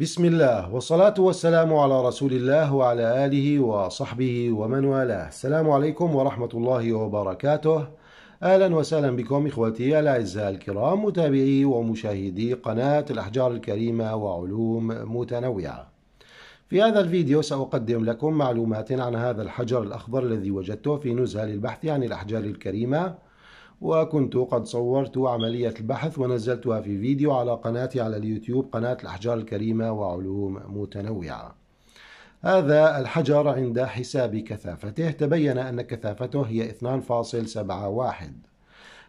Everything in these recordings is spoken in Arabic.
بسم الله والصلاة والسلام على رسول الله وعلى آله وصحبه ومن والاه السلام عليكم ورحمة الله وبركاته أهلا وسهلا بكم إخوتي الأعزاء الكرام متابعي ومشاهدي قناة الأحجار الكريمة وعلوم متنوعة في هذا الفيديو سأقدم لكم معلومات عن هذا الحجر الأخضر الذي وجدته في نزهة للبحث عن الأحجار الكريمة وكنت قد صورت عملية البحث ونزلتها في فيديو على قناتي على اليوتيوب قناة الأحجار الكريمة وعلوم متنوعة هذا الحجر عند حساب كثافته تبين أن كثافته هي 2.71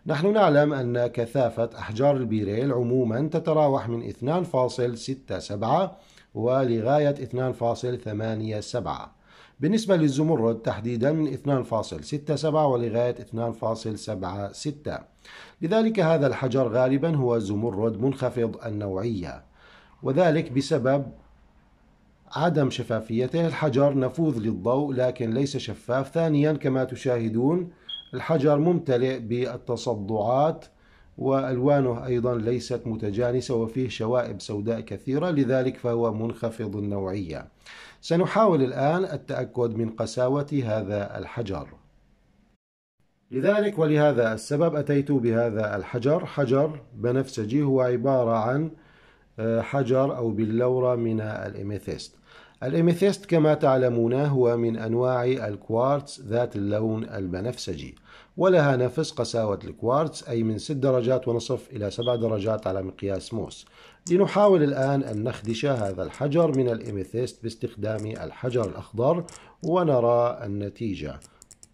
نحن نعلم أن كثافة أحجار البيريل عموما تتراوح من 2.67 ولغاية 2.87 بالنسبة للزمرد تحديدا من 2.67 ولغاية 2.76 لذلك هذا الحجر غالبا هو زمرد منخفض النوعية وذلك بسبب عدم شفافيته الحجر نفوذ للضوء لكن ليس شفاف ثانيا كما تشاهدون الحجر ممتلئ بالتصدعات والوانه ايضا ليست متجانسه وفيه شوائب سوداء كثيره لذلك فهو منخفض النوعيه سنحاول الآن التأكد من قساوة هذا الحجر لذلك ولهذا السبب أتيت بهذا الحجر حجر بنفسجي هو عبارة عن آه، حجر أو بلورة من الإميثيست الإميثيست كما تعلمون هو من أنواع الكوارتز ذات اللون البنفسجي ولها نفس قساوة الكوارتز أي من 6 درجات ونصف إلى 7 درجات على مقياس موس لنحاول الآن أن نخدش هذا الحجر من الإميثيست باستخدام الحجر الأخضر ونرى النتيجة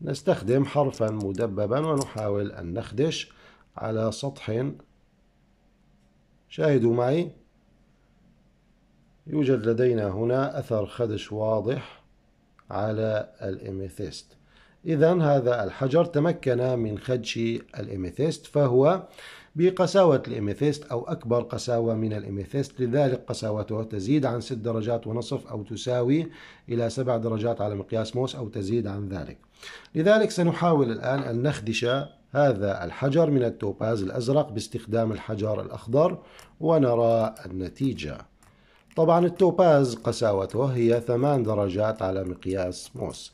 نستخدم حرفا مدببا ونحاول أن نخدش على سطح شاهدوا معي يوجد لدينا هنا أثر خدش واضح على الإميثيست إذا هذا الحجر تمكن من خدش الإميثيست فهو بقساوة الإميثيست أو أكبر قساوة من الإميثيست لذلك قساوته تزيد عن 6 درجات ونصف أو تساوي إلى 7 درجات على مقياس موس أو تزيد عن ذلك لذلك سنحاول الآن أن نخدش هذا الحجر من التوباز الأزرق باستخدام الحجر الأخضر ونرى النتيجة طبعا التوباز قساوته هي ثمان درجات على مقياس موس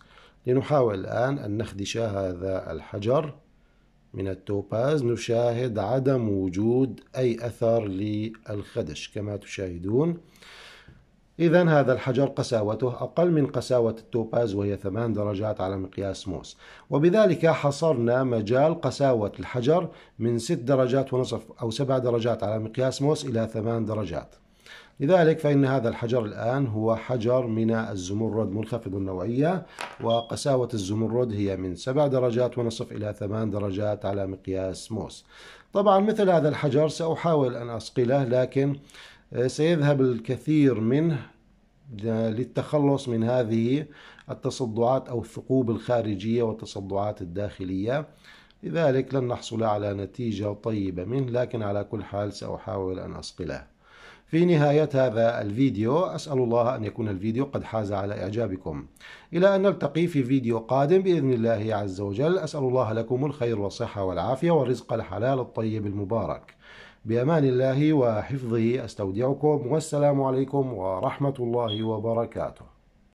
لنحاول الآن أن نخدش هذا الحجر من التوباز نشاهد عدم وجود أي أثر للخدش كما تشاهدون إذا هذا الحجر قساوته أقل من قساوة التوباز وهي ثمان درجات على مقياس موس وبذلك حصرنا مجال قساوة الحجر من ست درجات ونصف أو سبع درجات على مقياس موس إلى ثمان درجات لذلك فإن هذا الحجر الآن هو حجر من الزمرد منخفض النوعية وقساوة الزمرد هي من 7 درجات ونصف إلى 8 درجات على مقياس موس طبعا مثل هذا الحجر سأحاول أن أسقله لكن آه، سيذهب الكثير منه آه، للتخلص من هذه التصدعات أو الثقوب الخارجية والتصدعات الداخلية لذلك لن نحصل على نتيجة طيبة منه لكن على كل حال سأحاول أن أسقله في نهاية هذا الفيديو أسأل الله أن يكون الفيديو قد حاز على إعجابكم إلى أن نلتقي في فيديو قادم بإذن الله عز وجل أسأل الله لكم الخير والصحة والعافية والرزق الحلال الطيب المبارك بأمان الله وحفظه أستودعكم والسلام عليكم ورحمة الله وبركاته